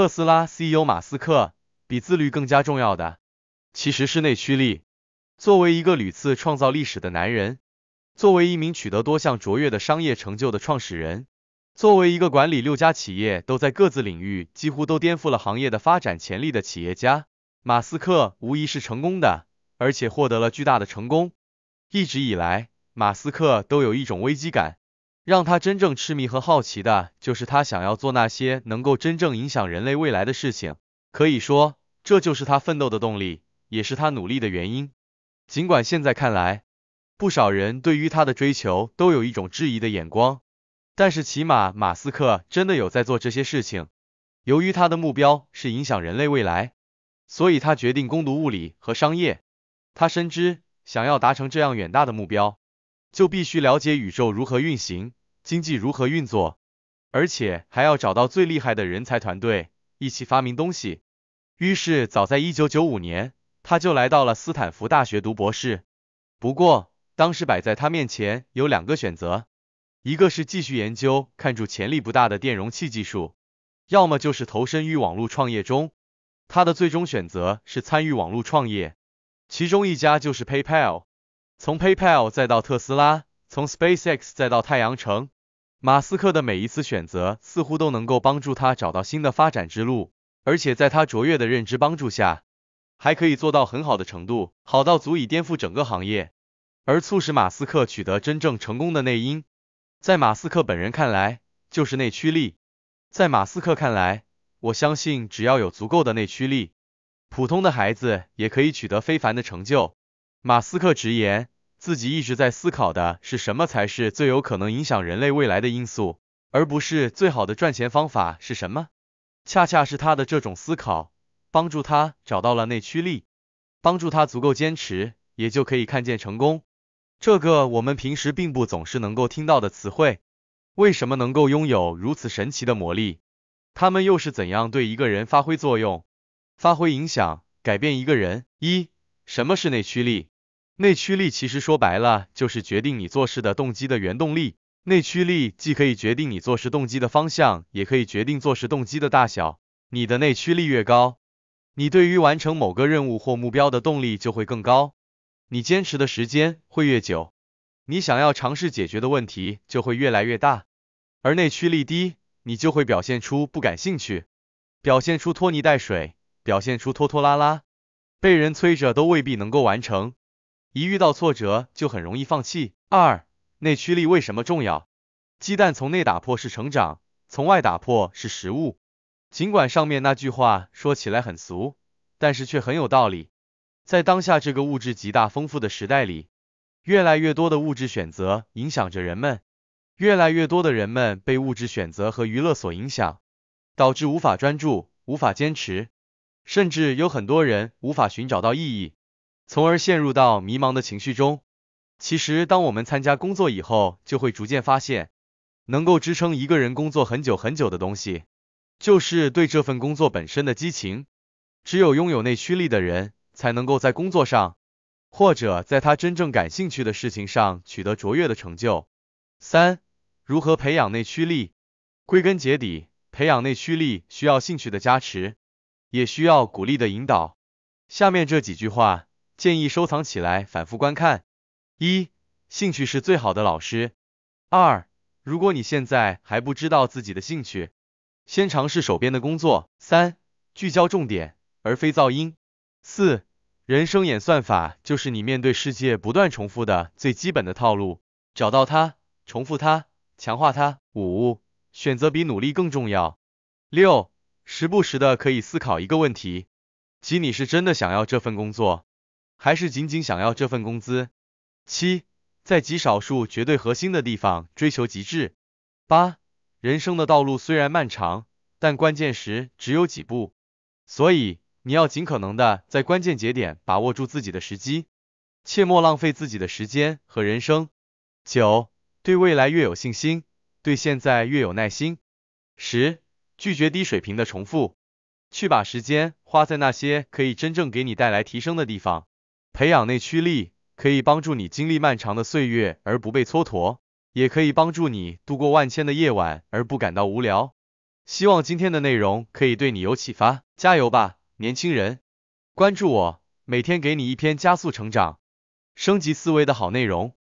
特斯拉 CEO 马斯克比自律更加重要的，其实是内驱力。作为一个屡次创造历史的男人，作为一名取得多项卓越的商业成就的创始人，作为一个管理六家企业都在各自领域几乎都颠覆了行业的发展潜力的企业家，马斯克无疑是成功的，而且获得了巨大的成功。一直以来，马斯克都有一种危机感。让他真正痴迷和好奇的，就是他想要做那些能够真正影响人类未来的事情。可以说，这就是他奋斗的动力，也是他努力的原因。尽管现在看来，不少人对于他的追求都有一种质疑的眼光，但是起码马斯克真的有在做这些事情。由于他的目标是影响人类未来，所以他决定攻读物理和商业。他深知，想要达成这样远大的目标。就必须了解宇宙如何运行，经济如何运作，而且还要找到最厉害的人才团队一起发明东西。于是，早在一九九五年，他就来到了斯坦福大学读博士。不过，当时摆在他面前有两个选择：一个是继续研究看住潜力不大的电容器技术，要么就是投身于网络创业中。他的最终选择是参与网络创业，其中一家就是 PayPal。从 PayPal 再到特斯拉，从 SpaceX 再到太阳城，马斯克的每一次选择似乎都能够帮助他找到新的发展之路，而且在他卓越的认知帮助下，还可以做到很好的程度，好到足以颠覆整个行业。而促使马斯克取得真正成功的内因，在马斯克本人看来就是内驱力。在马斯克看来，我相信只要有足够的内驱力，普通的孩子也可以取得非凡的成就。马斯克直言，自己一直在思考的是什么才是最有可能影响人类未来的因素，而不是最好的赚钱方法是什么。恰恰是他的这种思考，帮助他找到了内驱力，帮助他足够坚持，也就可以看见成功。这个我们平时并不总是能够听到的词汇，为什么能够拥有如此神奇的魔力？他们又是怎样对一个人发挥作用、发挥影响、改变一个人？一什么是内驱力？内驱力其实说白了就是决定你做事的动机的原动力。内驱力既可以决定你做事动机的方向，也可以决定做事动机的大小。你的内驱力越高，你对于完成某个任务或目标的动力就会更高，你坚持的时间会越久，你想要尝试解决的问题就会越来越大。而内驱力低，你就会表现出不感兴趣，表现出拖泥带水，表现出拖拖拉拉，被人催着都未必能够完成。一遇到挫折就很容易放弃。二，内驱力为什么重要？鸡蛋从内打破是成长，从外打破是食物。尽管上面那句话说起来很俗，但是却很有道理。在当下这个物质极大丰富的时代里，越来越多的物质选择影响着人们，越来越多的人们被物质选择和娱乐所影响，导致无法专注，无法坚持，甚至有很多人无法寻找到意义。从而陷入到迷茫的情绪中。其实，当我们参加工作以后，就会逐渐发现，能够支撑一个人工作很久很久的东西，就是对这份工作本身的激情。只有拥有内驱力的人，才能够在工作上，或者在他真正感兴趣的事情上取得卓越的成就。三、如何培养内驱力？归根结底，培养内驱力需要兴趣的加持，也需要鼓励的引导。下面这几句话。建议收藏起来，反复观看。一、兴趣是最好的老师。二、如果你现在还不知道自己的兴趣，先尝试手边的工作。三、聚焦重点，而非噪音。四、人生演算法就是你面对世界不断重复的最基本的套路，找到它，重复它，强化它。五、选择比努力更重要。六、时不时的可以思考一个问题：即你是真的想要这份工作？还是仅仅想要这份工资？七，在极少数绝对核心的地方追求极致。八，人生的道路虽然漫长，但关键时只有几步，所以你要尽可能的在关键节点把握住自己的时机，切莫浪费自己的时间和人生。九，对未来越有信心，对现在越有耐心。十，拒绝低水平的重复，去把时间花在那些可以真正给你带来提升的地方。培养内驱力，可以帮助你经历漫长的岁月而不被蹉跎，也可以帮助你度过万千的夜晚而不感到无聊。希望今天的内容可以对你有启发，加油吧，年轻人！关注我，每天给你一篇加速成长、升级思维的好内容。